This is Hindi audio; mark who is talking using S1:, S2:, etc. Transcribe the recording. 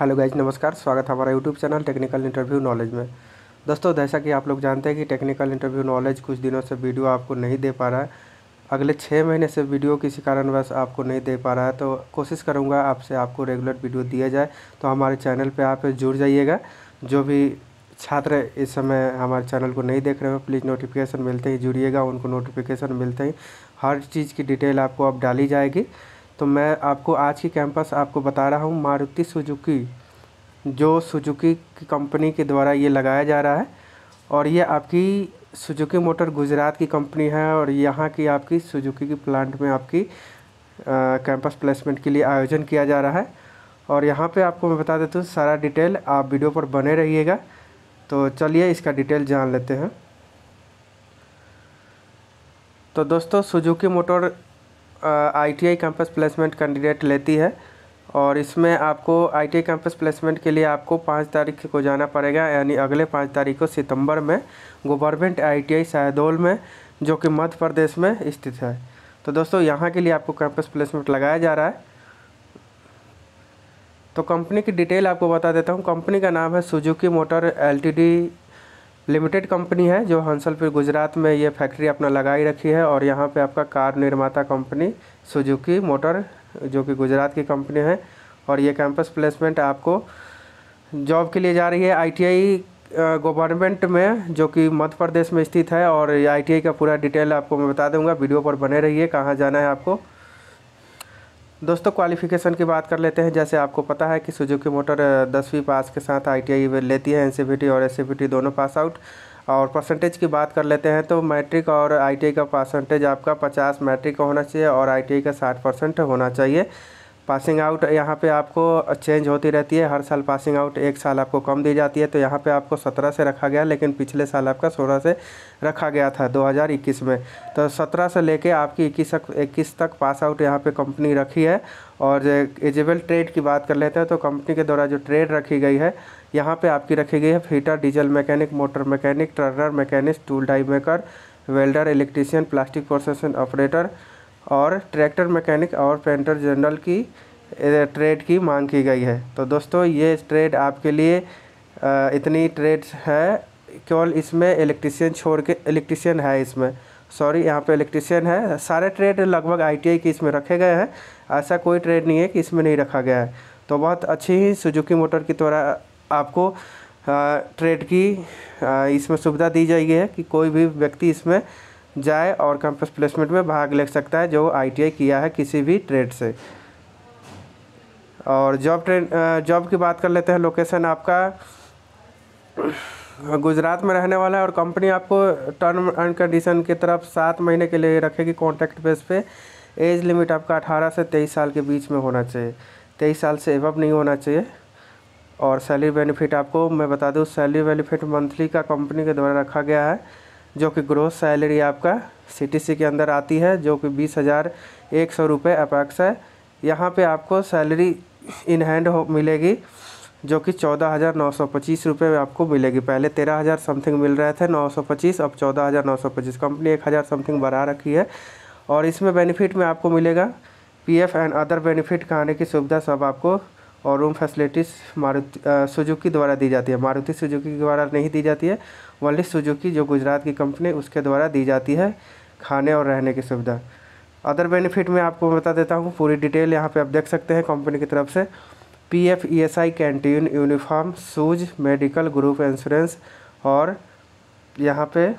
S1: हेलो गाइज नमस्कार स्वागत है हमारा YouTube channel technical interview knowledge में दोस्तों जैसा कि आप लोग जानते हैं कि टेक्निकल इंटरव्यू नॉलेज कुछ दिनों से वीडियो आपको नहीं दे पा रहा है अगले छः महीने से वीडियो किसी कारणवश आपको नहीं दे पा रहा है तो कोशिश करूँगा आपसे आपको रेगुलर वीडियो दिया जाए तो हमारे चैनल पर आप जुड़ जाइएगा जो भी छात्र इस समय हमारे चैनल को नहीं देख रहे हो प्लीज़ नोटिफिकेशन मिलते ही जुड़िएगा उनको नोटिफिकेशन मिलते ही हर चीज़ की डिटेल आपको अब डाली जाएगी तो मैं आपको आज की कैंपस आपको बता रहा हूँ मारुति सुजुकी जो सुजुकी की कंपनी के द्वारा ये लगाया जा रहा है और ये आपकी सुजुकी मोटर गुजरात की कंपनी है और यहाँ की आपकी सुजुकी की प्लांट में आपकी कैंपस प्लेसमेंट के लिए आयोजन किया जा रहा है और यहाँ पे आपको मैं बता देता हूँ सारा डिटेल आप वीडियो पर बने रहिएगा तो चलिए इसका डिटेल जान लेते हैं तो दोस्तों Suzuki motor ITI campus placement candidate लेती है और इसमें आपको आईटीआई कैंपस प्लेसमेंट के लिए आपको पाँच तारीख को जाना पड़ेगा यानी अगले पाँच तारीख को सितंबर में गवर्नमेंट आईटीआई शाहदोल में जो कि मध्य प्रदेश में स्थित है तो दोस्तों यहाँ के लिए आपको कैंपस प्लेसमेंट लगाया जा रहा है तो कंपनी की डिटेल आपको बता देता हूँ कंपनी का नाम है Suzuki motor L limited company है जो हंसलपुर गुजरात में ये फैक्ट्री अपना लगाई रखी है और यहाँ पे आपका कार निर्माता कंपनी सुजुकी मोटर जो कि गुजरात की कंपनी है और ये कैंपस प्लेसमेंट आपको जॉब के लिए जा रही है आईटीआई गवर्नमेंट में जो कि मध्य प्रदेश में स्थित है और आई टी का पूरा डिटेल आपको मैं बता दूँगा वीडियो पर बने रहिए कहाँ जाना है आपको दोस्तों क्वालिफ़िकेशन की बात कर लेते हैं जैसे आपको पता है कि सुजुकी मोटर दसवीं पास के साथ आईटीआई लेती है एनसीबीटी और एस दोनों पास आउट और परसेंटेज की बात कर लेते हैं तो मैट्रिक और आईटीआई का परसेंटेज आपका 50 मैट्रिक का होना चाहिए और आईटीआई का 60 परसेंट होना चाहिए पासिंग आउट यहाँ पे आपको चेंज होती रहती है हर साल पासिंग आउट एक साल आपको कम दी जाती है तो यहाँ पे आपको सत्रह से रखा गया लेकिन पिछले साल आपका सोलह से रखा गया था 2021 में तो सत्रह से लेके आपकी इक्कीस तक इक्कीस तक पास आउट यहाँ पे कंपनी रखी है और एजेबल ट्रेड की बात कर लेते हैं तो कंपनी के द्वारा जो ट्रेड रखी गई है यहाँ पर आपकी रखी गई है fitter diesel mechanic motor mechanic trailer mechanic tool die maker welder electrician plastic processing operator और ट्रैक्टर मैकेनिक और पेंटर जनरल की ट्रेड की मांग की गई है तो दोस्तों ये ट्रेड आपके लिए इतनी ट्रेड है केवल इसमें इलेक्ट्रिशियन छोड़ के इलेक्ट्रिशियन है इसमें सॉरी यहाँ पे इलेक्ट्रिशियन है सारे ट्रेड लगभग आईटीआई के इसमें रखे गए हैं ऐसा कोई ट्रेड नहीं है कि इसमें नहीं रखा गया है तो बहुत अच्छी ही सुजुकी मोटर की द्वारा आपको ट्रेड की इसमें सुविधा दी जाएगी है कि कोई भी व्यक्ति इसमें जाए और कैंपस प्लेसमेंट में भाग ले सकता है जो आईटीआई किया है किसी भी ट्रेड से और जॉब ट्रेन जॉब की बात कर लेते हैं लोकेशन आपका गुजरात में रहने वाला है और कंपनी आपको टर्म एंड कंडीशन की तरफ सात महीने के लिए रखेगी कॉन्ट्रैक्ट बेस पे एज लिमिट आपका अठारह से तेईस साल के बीच में होना चाहिए तेईस साल से एवब नहीं होना चाहिए और सैलरी बेनिफिट आपको मैं बता दूँ सैलरी बेनिफिट मंथली का कंपनी के द्वारा रखा गया है जो कि ग्रोस सैलरी आपका सी के अंदर आती है जो कि बीस हज़ार एक सौ रुपये अपैक्स है यहाँ पे आपको सैलरी इन हैंड हो मिलेगी जो कि चौदह हज़ार नौ सौ पच्चीस रुपये में आपको मिलेगी पहले तेरह हज़ार समथिंग मिल रहे थे नौ सौ पच्चीस अब चौदह हज़ार नौ सौ पच्चीस कंपनी एक हज़ार समथिंग बढ़ा रखी है और इसमें बेनिफिट में आपको मिलेगा पीएफ एंड अदर बेनिफिट खाने की सुविधा सब आपको और रूम फैसिलिटीज़ मारुति सुजुकी द्वारा दी जाती है मारुति सुजुकी द्वारा नहीं दी जाती है ओनली सुजुकी जो गुजरात की कंपनी उसके द्वारा दी जाती है खाने और रहने की सुविधा अदर बेनिफिट मैं आपको बता देता हूँ पूरी डिटेल यहाँ पे आप देख सकते हैं कंपनी की तरफ से P F E S I canteen uniform shoes medical group insurance और यहाँ पे